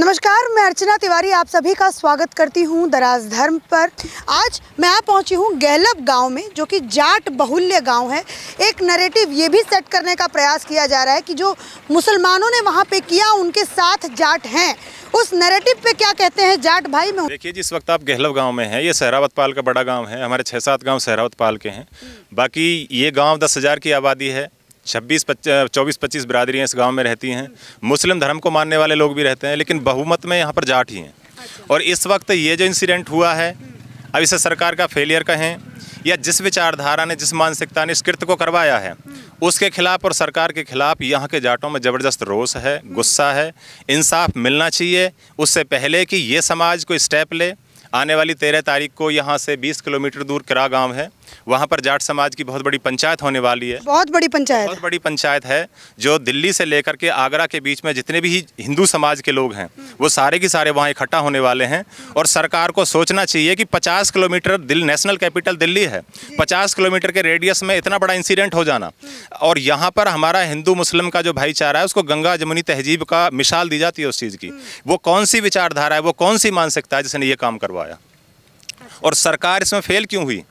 नमस्कार मैं अर्चना तिवारी आप सभी का स्वागत करती हूं दराज धर्म पर आज मैं आप पहुंची हूं गहलब गांव में जो कि जाट बहुल्य गांव है एक नरेटिव ये भी सेट करने का प्रयास किया जा रहा है कि जो मुसलमानों ने वहां पे किया उनके साथ जाट हैं उस नरेटिव पे क्या कहते हैं जाट भाई में देखिए जिस वक्त आप गहलब गाँव में हैं ये सहरावत पाल का बड़ा गाँव है हमारे छः सात गाँव सहरावत पाल के हैं बाकी ये गाँव दस की आबादी है छब्बीस पच्चीस चौबीस पच्चीस बरादरियाँ इस गाँव में रहती हैं मुस्लिम धर्म को मानने वाले लोग भी रहते हैं लेकिन बहुमत में यहाँ पर जाट ही हैं अच्छा। और इस वक्त ये जो इंसिडेंट हुआ है अब इसे सरकार का फेलियर कहें या जिस विचारधारा ने जिस मानसिकता ने इस कृत्य को करवाया है उसके खिलाफ और सरकार के खिलाफ यहाँ के जाटों में ज़बरदस्त रोष है गुस्सा है इंसाफ मिलना चाहिए उससे पहले कि ये समाज कोई स्टेप ले आने वाली तेरह तारीख को यहाँ से बीस किलोमीटर दूर किरा गाँव है वहाँ पर जाट समाज की बहुत बड़ी पंचायत होने वाली है बहुत बड़ी पंचायत बहुत बड़ी पंचायत है जो दिल्ली से लेकर के आगरा के बीच में जितने भी हिंदू समाज के लोग हैं वो सारे के सारे वहाँ इकट्ठा होने वाले हैं और सरकार को सोचना चाहिए कि पचास किलोमीटर दिल नेशनल कैपिटल दिल्ली है पचास किलोमीटर के रेडियस में इतना बड़ा इंसिडेंट हो जाना और यहाँ पर हमारा हिंदू मुस्लिम का जो भाईचारा है उसको गंगा जमुनी तहजीब का मिसाल दी जाती है उस चीज़ की वो कौन सी विचारधारा है वो कौन सी मानसिकता है जिसने ये काम करवाया और सरकार इसमें फेल क्यों हुई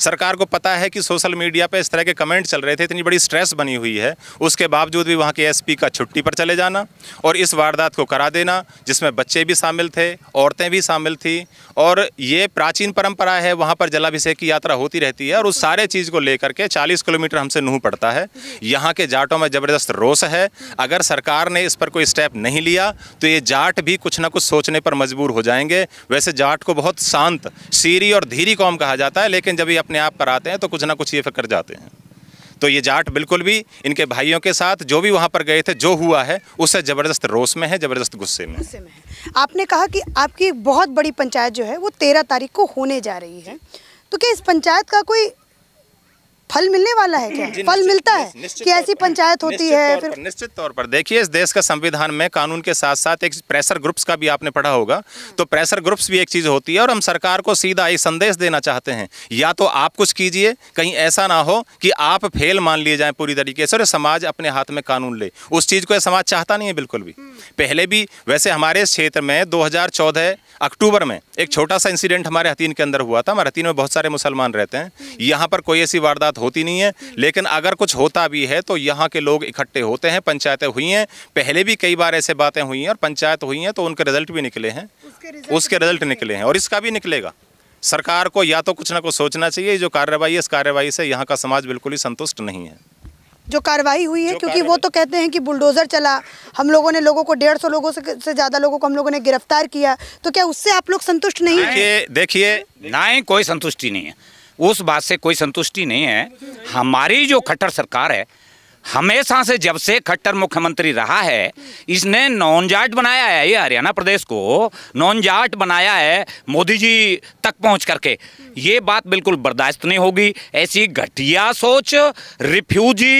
सरकार को पता है कि सोशल मीडिया पर इस तरह के कमेंट चल रहे थे इतनी बड़ी स्ट्रेस बनी हुई है उसके बावजूद भी वहाँ के एस का छुट्टी पर चले जाना और इस वारदात को करा देना जिसमें बच्चे भी शामिल थे औरतें भी शामिल थी और ये प्राचीन परंपरा है वहाँ पर जलाभिषेक की यात्रा होती रहती है और उस सारे चीज़ को लेकर के चालीस किलोमीटर हमसे नूह पड़ता है यहाँ के जाटों में ज़बरदस्त रोष है अगर सरकार ने इस पर कोई स्टेप नहीं लिया तो ये जाट भी कुछ ना कुछ सोचने पर मजबूर हो जाएंगे वैसे जाट को बहुत शांत सीरी और धीरी कौम कहा जाता है लेकिन जब ये अपने आप कराते हैं तो कुछ ना कुछ ये फिर कर जाते हैं तो ये जाट बिल्कुल भी इनके भाइयों के साथ जो भी वहाँ पर गए थे जो हुआ है उससे ज़बरदस्त रोस में है ज़बरदस्त गुस्से में गुस्से में आपने कहा कि आपकी बहुत बड़ी पंचायत जो है वो तेरह तारीख को होने जा रही है तो क्या इस पंचायत का कोई फल मिलने वाला है क्या फल मिलता है कि ऐसी पंचायत होती है फिर निश्चित तौर पर देखिए इस देश का संविधान में कानून के साथ साथ एक प्रेशर ग्रुप्स का भी आपने पढ़ा होगा तो प्रेशर ग्रुप्स भी एक चीज़ होती है और हम सरकार को सीधा एक संदेश देना चाहते हैं या तो आप कुछ कीजिए कहीं ऐसा ना हो कि आप फेल मान लिए जाए पूरी तरीके से और समाज अपने हाथ में कानून ले उस चीज़ को समाज चाहता नहीं है बिल्कुल भी पहले भी वैसे हमारे क्षेत्र में चौदह अक्टूबर में एक छोटा सा इंसिडेंट हमारे हतीन के अंदर हुआ था हमारे हतीन में बहुत सारे मुसलमान रहते हैं यहाँ पर कोई ऐसी वारदात होती नहीं है लेकिन अगर कुछ होता भी है तो यहाँ के लोग इकट्ठे होते हैं पंचायतें हुई हैं पहले भी कई बार ऐसे बातें हुई हैं और पंचायत हुई हैं तो उनके रिजल्ट भी निकले हैं उसके रिजल्ट, निकले हैं और इसका भी निकलेगा सरकार को या तो कुछ ना कुछ सोचना चाहिए जो कार्रवाई है इस कार्रवाई से यहाँ का समाज बिल्कुल ही संतुष्ट नहीं है जो कार्रवाई हुई है क्योंकि वो तो कहते हैं कि बुलडोज़र चला हम लोगों ने लोगों को डेढ़ सौ लोगों से, से ज़्यादा लोगों को हम लोगों ने गिरफ्तार किया तो क्या उससे आप लोग संतुष्ट नहीं देखिए देखिए ना कोई संतुष्टि नहीं है उस बात से कोई संतुष्टि नहीं है हमारी जो खट्टर सरकार है हमेशा से जब से खट्टर मुख्यमंत्री रहा है इसने नॉन जाट बनाया है ये हरियाणा प्रदेश को नॉन जाट बनाया है मोदी जी तक पहुंच करके ये बात बिल्कुल बर्दाश्त नहीं होगी ऐसी घटिया सोच रिफ्यूजी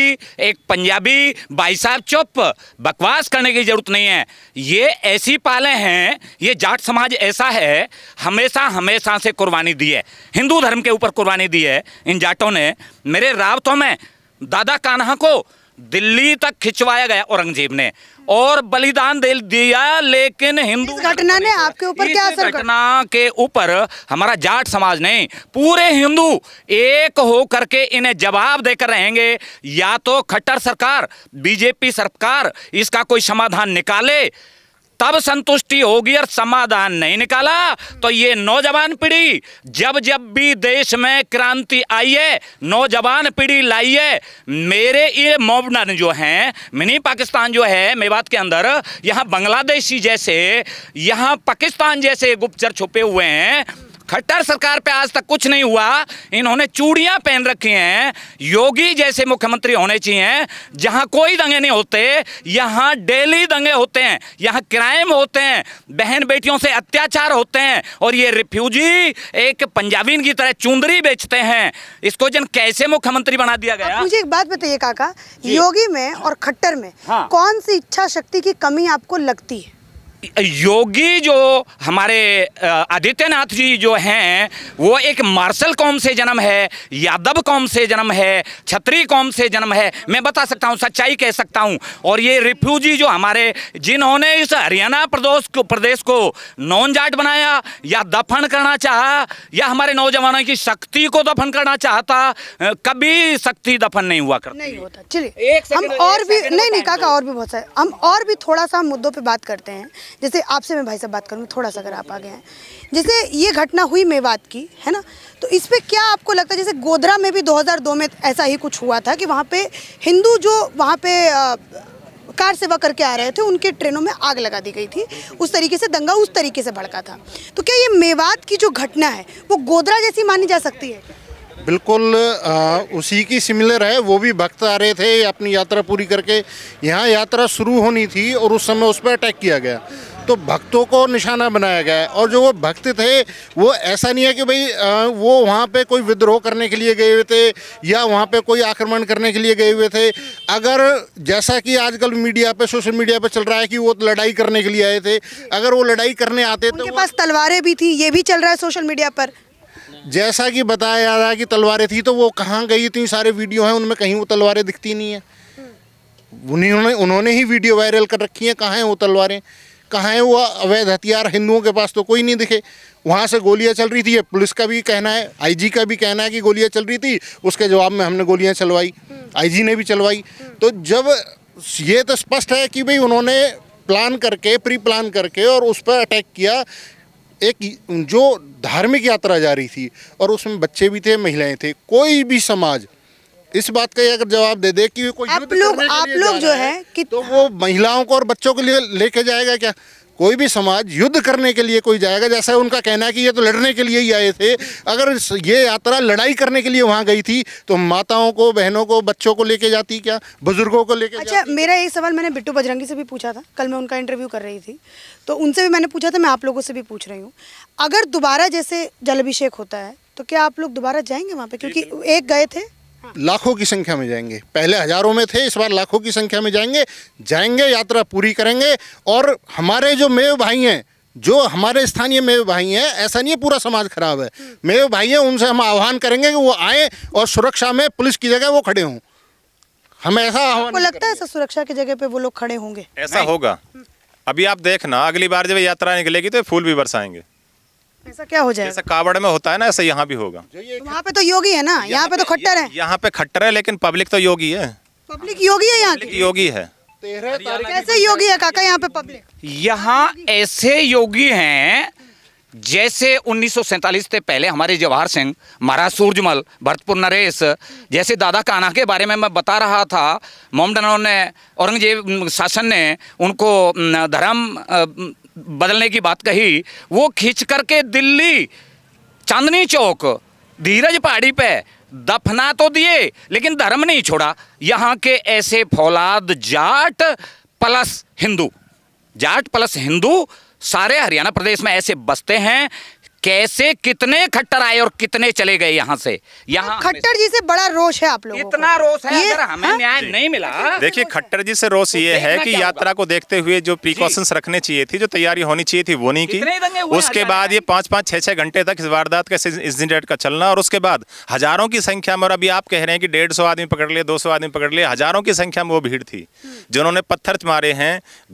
एक पंजाबी भाई साहब चुप बकवास करने की जरूरत नहीं है ये ऐसी पाले हैं ये जाट समाज ऐसा है हमेशा हमेशा से कुर्बानी दी है हिंदू धर्म के ऊपर कुर्बानी दी है इन जाटों ने मेरे रावतों में दादा कान्हा को दिल्ली तक खिंचवाया गया औरंगजेब ने और बलिदान दे दिया लेकिन हिंदू घटना ने आपके ऊपर क्या असर घटना के ऊपर हमारा जाट समाज नहीं पूरे हिंदू एक हो करके इन्हें जवाब देकर रहेंगे या तो खट्टर सरकार बीजेपी सरकार इसका कोई समाधान निकाले तब संतुष्टि होगी और समाधान नहीं निकाला तो ये नौजवान पीढ़ी जब जब भी देश में क्रांति आई है नौजवान पीढ़ी लाई है मेरे ये मोबनन जो हैं मिनी पाकिस्तान जो है मेवात के अंदर यहाँ बांग्लादेशी जैसे यहाँ पाकिस्तान जैसे गुप्तचर छुपे हुए हैं खट्टर सरकार पे आज तक कुछ नहीं हुआ इन्होंने चूड़ियां पहन रखी हैं योगी जैसे मुख्यमंत्री होने चाहिए जहां कोई दंगे नहीं होते यहां डेली दंगे होते हैं यहां क्राइम होते हैं बहन बेटियों से अत्याचार होते हैं और ये रिफ्यूजी एक पंजाबीन की तरह चुंदरी बेचते हैं इसको जन कैसे मुख्यमंत्री बना दिया गया मुझे एक बात बताइए काका योगी में और खट्टर में हाँ। कौन सी इच्छा शक्ति की कमी आपको लगती है योगी जो हमारे आदित्यनाथ जी जो हैं वो एक मार्शल कौम से जन्म है यादव कौम से जन्म है छत्री कौम से जन्म है मैं बता सकता हूँ सच्चाई कह सकता हूँ और ये रिफ्यूजी जो हमारे जिन्होंने इस हरियाणा प्रदेश को प्रदेश को नॉन जाट बनाया या दफन करना चाहा या हमारे नौजवानों की शक्ति को दफन करना चाहता कभी शक्ति दफन नहीं हुआ करता नहीं होता चलिए हम और भी नहीं नहीं काका और भी बहुत सारे हम और भी थोड़ा सा मुद्दों पर बात करते हैं जैसे आपसे मैं भाई साहब बात करूँगी थोड़ा सा अगर आप आ गए हैं जैसे ये घटना हुई मेवात की है ना तो इस पर क्या आपको लगता है जैसे गोदरा में भी 2002 में ऐसा ही कुछ हुआ था कि वहाँ पे हिंदू जो वहाँ पे कार सेवा करके आ रहे थे उनके ट्रेनों में आग लगा दी गई थी उस तरीके से दंगा उस तरीके से भड़का था तो क्या ये मेवात की जो घटना है वो गोदरा जैसी मानी जा सकती है बिल्कुल आ, उसी की सिमिलर है वो भी भक्त आ रहे थे अपनी यात्रा पूरी करके यहाँ यात्रा शुरू होनी थी और उस समय उस पर अटैक किया गया तो भक्तों को निशाना बनाया गया है और जो वो भक्त थे वो ऐसा नहीं है कि भाई वो वहाँ पे कोई विद्रोह करने के लिए गए हुए थे या वहाँ पे कोई आक्रमण करने के लिए गए हुए थे अगर जैसा कि आजकल मीडिया पे सोशल मीडिया पे चल रहा है कि वो लड़ाई करने के लिए आए थे अगर वो लड़ाई करने आते तो पास तलवारें भी थी ये भी चल रहा है सोशल मीडिया पर जैसा कि बताया जा रहा है कि तलवारें थी तो वो कहाँ गई थी सारे वीडियो हैं उनमें कहीं वो तलवारें दिखती नहीं है उन्होंने उन्होंने ही वीडियो वायरल कर रखी है कहाँ हैं वो तलवारें कहाँ हैं वो अवैध हथियार हिंदुओं के पास तो कोई नहीं दिखे वहाँ से गोलियाँ चल रही थी पुलिस का भी कहना है आईजी का भी कहना है कि गोलियाँ चल रही थी उसके जवाब में हमने गोलियाँ चलवाई आईजी ने भी चलवाई तो जब ये तो स्पष्ट है कि भाई उन्होंने प्लान करके प्री प्लान करके और उस पर अटैक किया एक जो धार्मिक यात्रा जा रही थी और उसमें बच्चे भी थे महिलाएं थे कोई भी समाज इस बात का अगर जवाब दे दे कि कोई आप लोग आप लोग जो है कि तो वो महिलाओं को और बच्चों के लिए लेके जाएगा क्या कोई भी समाज युद्ध करने के लिए कोई जाएगा जैसा उनका कहना है कि ये तो लड़ने के लिए ही आए थे अगर ये यात्रा लड़ाई करने के लिए वहाँ गई थी तो माताओं को बहनों को बच्चों को लेके जाती क्या बुजुर्गों को लेके अच्छा मेरा एक सवाल मैंने बिट्टू बजरंगी से भी पूछा था कल मैं उनका इंटरव्यू कर रही थी तो उनसे भी मैंने पूछा था मैं आप लोगों से भी पूछ रही हूँ अगर दोबारा जैसे जल अभिषेक होता है तो क्या आप लोग दोबारा जाएंगे वहाँ पर क्योंकि एक गए थे लाखों की संख्या में जाएंगे पहले हज़ारों में थे इस बार लाखों की संख्या में जाएंगे जाएंगे यात्रा पूरी करेंगे और हमारे जो मेव भाई हैं जो हमारे स्थानीय मेव भाई हैं ऐसा नहीं है पूरा समाज खराब है मेव भाई हैं उनसे हम आह्वान करेंगे कि वो आए और सुरक्षा में पुलिस की जगह वो खड़े हों हम ऐसा आपको लगता है ऐसा सुरक्षा की जगह पे वो लोग खड़े होंगे ऐसा होगा अभी आप देखना अगली बार जब यात्रा निकलेगी तो फूल भी बरसाएंगे ऐसा क्या हो जाएगा जैसा कावड़ में होता है ना ऐसा यहाँ भी होगा वहाँ पे तो योगी है ना यहाँ पे तो खट्टर है यहाँ पे खट्टर है लेकिन पब्लिक तो योगी है पब्लिक योगी है यहाँ योगी है कैसे योगी है काका यहाँ पे पब्लिक यहाँ ऐसे योगी हैं जैसे उन्नीस से पहले हमारे जवाहर सिंह महाराज सूरजमल भरतपुर नरेश जैसे दादा कान्हा के बारे में मैं बता रहा था मोमडनों ने औरंगजेब शासन ने उनको धर्म बदलने की बात कही वो खींच करके दिल्ली चांदनी चौक धीरज पहाड़ी पे दफना तो दिए लेकिन धर्म नहीं छोड़ा यहाँ के ऐसे फौलाद जाट प्लस हिंदू जाट प्लस हिंदू सारे हरियाणा प्रदेश में ऐसे बसते हैं कैसे कितने खट्टर आए और कितने चले गए यहाँ से यहाँ खट्टर जी से बड़ा रोष है आप लोग इतना रोष है अगर हमें हाँ? न्याय नहीं मिला देखिए खट्टर जी से रोष ये है कि यात्रा को देखते हुए जो प्रिकॉशंस रखने चाहिए थी जो तैयारी होनी चाहिए थी वो नहीं की उसके बाद ये पांच पांच छह छह घंटे तक इस वारदात का इंसिडेंट का चलना और उसके बाद हजारों की संख्या में और अभी आप कह रहे हैं कि डेढ़ आदमी पकड़ लिए दो आदमी पकड़ लिए हजारों की संख्या में वो भीड़ थी जिन्होंने पत्थर मारे हैं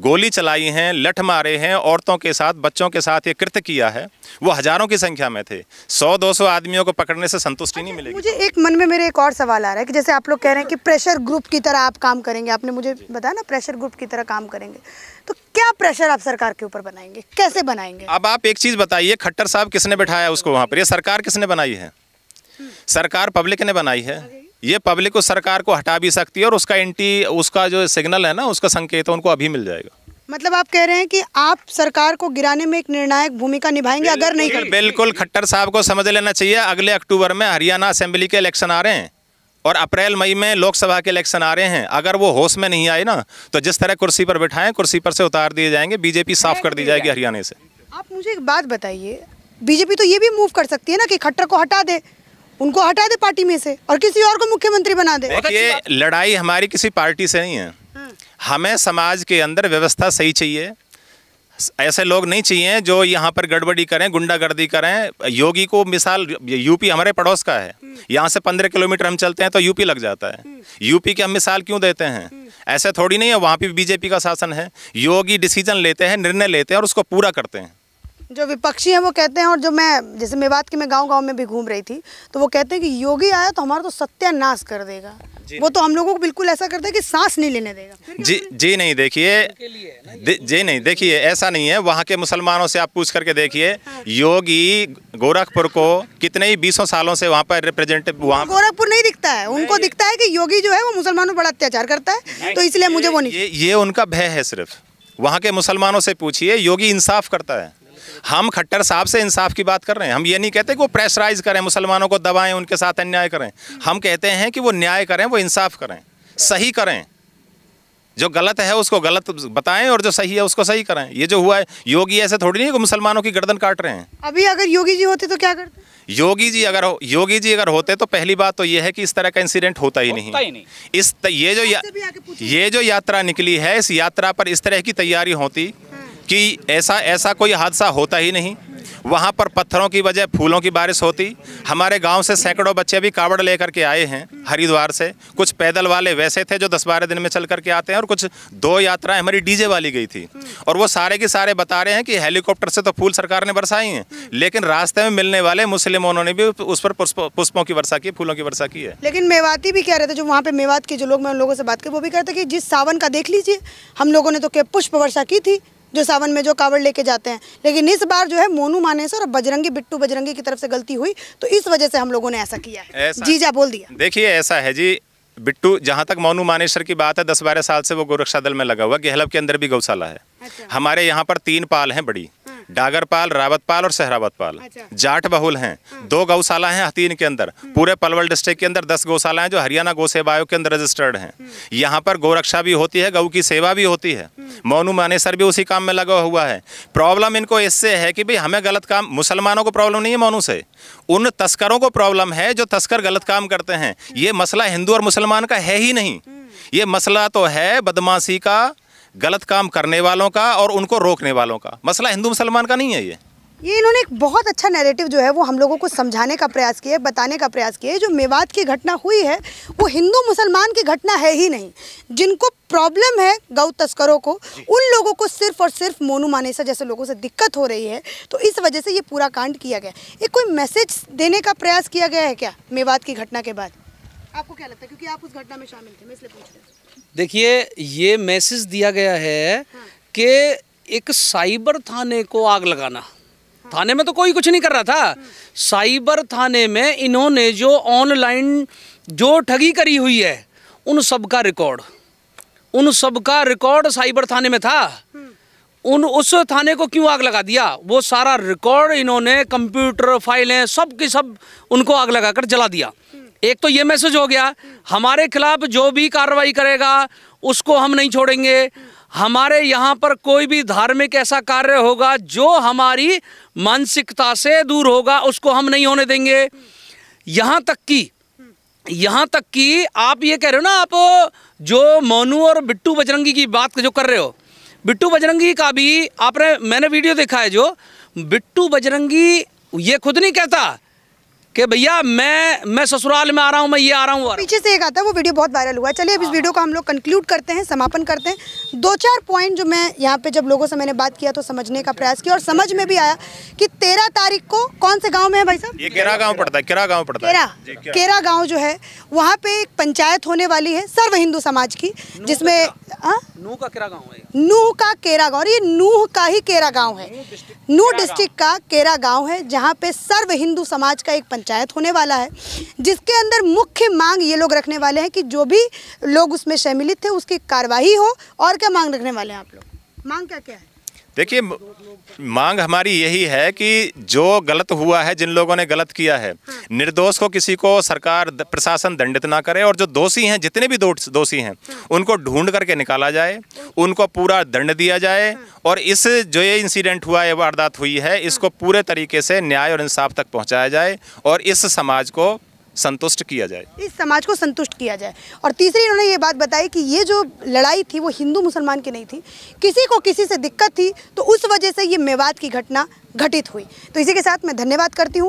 गोली चलाई है लठ मारे हैं औरतों के साथ बच्चों के साथ ये कृत्य किया है वो हजार हजारों की संख्या में थे सौ दो सौ आदमियों को पकड़ने से संतुष्टि नहीं अच्छा, मिलेगी मुझे एक मन में मेरे एक और सवाल आ रहा है कि जैसे आप लोग कह रहे हैं कि प्रेशर ग्रुप की तरह आप काम करेंगे आपने मुझे बताया ना प्रेशर ग्रुप की तरह काम करेंगे तो क्या प्रेशर आप सरकार के ऊपर बनाएंगे कैसे बनाएंगे अब आप एक चीज़ बताइए खट्टर साहब किसने बैठाया उसको वहाँ पर यह सरकार किसने बनाई है हम्म। सरकार पब्लिक ने बनाई है ये पब्लिक उस सरकार को हटा भी सकती है और उसका एंटी उसका जो सिग्नल है ना उसका संकेत है उनको अभी मिल जाएगा मतलब आप कह रहे हैं कि आप सरकार को गिराने में एक निर्णायक भूमिका निभाएंगे अगर नहीं कर बिल्कुल खट्टर साहब को समझ लेना चाहिए अगले अक्टूबर में हरियाणा असेंबली के इलेक्शन आ रहे हैं और अप्रैल मई में लोकसभा के इलेक्शन आ रहे हैं अगर वो होश में नहीं आए ना तो जिस तरह कुर्सी पर बैठाएं कुर्सी पर से उतार दिए जाएंगे बीजेपी साफ कर दी जाएगी हरियाणा से आप मुझे एक बात बताइए बीजेपी तो ये भी मूव कर सकती है ना कि खट्टर को हटा दे उनको हटा दे पार्टी में से और किसी और को मुख्यमंत्री बना दे ये लड़ाई हमारी किसी पार्टी से नहीं है हमें समाज के अंदर व्यवस्था सही चाहिए ऐसे लोग नहीं चाहिए जो यहाँ पर गड़बड़ी करें गुंडागर्दी करें योगी को मिसाल यूपी हमारे पड़ोस का है यहाँ से पंद्रह किलोमीटर हम चलते हैं तो यूपी लग जाता है यूपी की हम मिसाल क्यों देते हैं ऐसे थोड़ी नहीं है वहाँ पर बीजेपी का शासन है योगी डिसीजन लेते हैं निर्णय लेते हैं और उसको पूरा करते हैं जो विपक्षी हैं वो कहते हैं और जो मैं जैसे मेवात की मैं गांव गांव में भी घूम रही थी तो वो कहते हैं कि योगी आया तो हमारा तो सत्यानाश कर देगा वो तो हम लोगों को बिल्कुल ऐसा करते हैं कि सांस नहीं लेने देगा जी जी नहीं देखिए जी नहीं देखिए ऐसा नहीं है वहाँ के मुसलमानों से आप पूछ करके देखिए हाँ। योगी गोरखपुर को कितने ही बीसों सालों से वहाँ पर रिप्रेजेंटेटिव वहाँ गोरखपुर नहीं दिखता है उनको दिखता है कि योगी जो है वो मुसलमानों पर बड़ा अत्याचार करता है तो इसलिए मुझे वो नहीं ये उनका भय है सिर्फ वहाँ के मुसलमानों से पूछिए योगी इंसाफ करता है हम खट्टर साहब से इंसाफ की बात कर रहे हैं हम ये नहीं कहते कि वो प्रेशराइज करें मुसलमानों को दबाएं उनके साथ अन्याय करें हम कहते हैं कि वो न्याय करें वो इंसाफ करें सही करें जो गलत है उसको गलत बताएं और जो सही है उसको सही करें ये जो हुआ है योगी ऐसे थोड़ी नहीं कि मुसलमानों की गर्दन काट रहे हैं अभी अगर योगी जी होते तो क्या करते योगी जी अगर योगी जी अगर होते तो पहली बात तो ये है कि इस तरह का इंसिडेंट होता ही नहीं, इस ये जो ये जो यात्रा निकली है इस यात्रा पर इस तरह की तैयारी होती कि ऐसा ऐसा कोई हादसा होता ही नहीं वहाँ पर पत्थरों की वजह फूलों की बारिश होती हमारे गांव से सैकड़ों बच्चे भी कावड़ लेकर के आए हैं हरिद्वार से कुछ पैदल वाले वैसे थे जो दस बारह दिन में चल करके आते हैं और कुछ दो यात्राएं हमारी डीजे वाली गई थी और वो सारे के सारे बता रहे हैं कि हेलीकॉप्टर से तो फूल सरकार ने बरसाई हैं लेकिन रास्ते में मिलने वाले मुस्लिम उन्होंने भी उस पर पुष्पों की वर्षा की फूलों की वर्षा की है लेकिन मेवाती भी कह रहे थे जो वहाँ पर मेवात के जो लोग मैं उन लोगों से बात की वो भी कहते कि जिस सावन का देख लीजिए हम लोगों ने तो पुष्प वर्षा की थी जो सावन में जो कावड़ लेके जाते हैं लेकिन इस बार जो है मोनू माने और बजरंगी बिट्टू बजरंगी की तरफ से गलती हुई तो इस वजह से हम लोगों ने ऐसा किया है जी जा बोल दिया देखिए ऐसा है जी बिट्टू जहाँ तक मोनू मानेश्वर की बात है दस बारह साल से वो गोरक्षा दल में लगा हुआ गहलब के अंदर भी गौशाला है अच्छा। हमारे यहाँ पर तीन पाल हैं बड़ी हाँ। डागरपाल रावतपाल और सहरावतपाल अच्छा। जाट बहुल हैं हाँ। दो गौशाला हैं हतीन के अंदर हम्म। पूरे पलवल डिस्ट्रिक्ट के अंदर दस गौशाला हैं जो हरियाणा गौ सेवा आयोग के अंदर रजिस्टर्ड हैं हम्म। यहाँ पर गौरक्षा भी होती है गौ की सेवा भी होती है मोनू हम्म। मानेसर भी उसी काम में लगा हुआ है प्रॉब्लम इनको इससे है कि भाई हमें गलत काम मुसलमानों को प्रॉब्लम नहीं है मोनू से उन तस्करों को प्रॉब्लम है जो तस्कर गलत काम करते हैं ये मसला हिंदू और मुसलमान का है ही नहीं ये मसला तो है बदमाशी का गलत काम करने वालों का और उनको रोकने वालों का मसला हिंदू मुसलमान का नहीं है ये ये इन्होंने एक बहुत अच्छा नैरेटिव जो है वो हम लोगों को समझाने का प्रयास किया है बताने का प्रयास किया है जो मेवात की घटना हुई है वो हिंदू मुसलमान की घटना है ही नहीं जिनको प्रॉब्लम है गौ तस्करों को उन लोगों को सिर्फ और सिर्फ मोनू मानेसा जैसे लोगों से दिक्कत हो रही है तो इस वजह से ये पूरा कांड किया गया एक कोई मैसेज देने का प्रयास किया गया है क्या मेवात की घटना के बाद आपको क्या लगता है क्योंकि आप उस घटना में शामिल थे मैं इसलिए पूछ रहा हूँ देखिए ये मैसेज दिया गया है कि एक साइबर थाने को आग लगाना थाने में तो कोई कुछ नहीं कर रहा था साइबर थाने में इन्होंने जो ऑनलाइन जो ठगी करी हुई है उन सबका रिकॉर्ड उन सबका रिकॉर्ड साइबर थाने में था उन उस थाने को क्यों आग लगा दिया वो सारा रिकॉर्ड इन्होंने कंप्यूटर फाइलें सब की सब उनको आग लगाकर जला दिया एक तो ये मैसेज हो गया हमारे खिलाफ जो भी कार्रवाई करेगा उसको हम नहीं छोड़ेंगे हमारे यहाँ पर कोई भी धार्मिक ऐसा कार्य होगा जो हमारी मानसिकता से दूर होगा उसको हम नहीं होने देंगे यहाँ तक कि यहाँ तक कि आप ये कह रहे हो ना आप जो मोनू और बिट्टू बजरंगी की बात जो कर रहे हो बिट्टू बजरंगी का भी आपने मैंने वीडियो देखा है जो बिट्टू बजरंगी ये खुद नहीं कहता कि भैया मैं मैं ससुराल में आ रहा हूँ मैं ये आ रहा हूँ पीछे से एक आता है वो वीडियो बहुत वायरल हुआ है चलिए अब इस हाँ। वीडियो को हम लोग कंक्लूड करते हैं समापन करते हैं दो चार पॉइंट जो मैं यहाँ पे जब लोगों से मैंने बात किया तो समझने का प्रयास किया और समझ में भी आया कि तेरह तारीख को कौन से गाँव में है भाई साहब ये केरा गाँव पड़ता है केरा गाँव पड़ता है केरा गाँव जो है वहाँ पे एक पंचायत होने वाली है सर्व हिंदू समाज की जिसमें हाँ? नूह का केरा गाँव है नूह का केरा गाँव और ये नूह का ही केरा गाँव है नूह डिस्ट्रिक्ट का केरा गाँव है जहाँ पे सर्व हिंदू समाज का एक पंचायत पंचायत होने वाला है जिसके अंदर मुख्य मांग ये लोग रखने वाले हैं कि जो भी लोग उसमें सम्मिलित थे उसकी कार्यवाही हो और क्या मांग रखने वाले हैं आप लोग मांग क्या क्या है देखिए मांग हमारी यही है कि जो गलत हुआ है जिन लोगों ने गलत किया है हाँ। निर्दोष को किसी को सरकार प्रशासन दंडित ना करे और जो दोषी हैं जितने भी दोषी हैं हाँ। उनको ढूंढ करके निकाला जाए हाँ। उनको पूरा दंड दिया जाए हाँ। और इस जो ये इंसिडेंट हुआ ये वारदात हुई है इसको हाँ। पूरे तरीके से न्याय और इंसाफ तक पहुँचाया जाए और इस समाज को संतुष्ट किया जाए इस समाज को संतुष्ट किया जाए और तीसरी इन्होंने ये बात बताई कि ये जो लड़ाई थी वो हिंदू मुसलमान की नहीं थी किसी को किसी से दिक्कत थी तो उस वजह से ये मेवाद की घटना घटित हुई तो इसी के साथ मैं धन्यवाद करती हूँ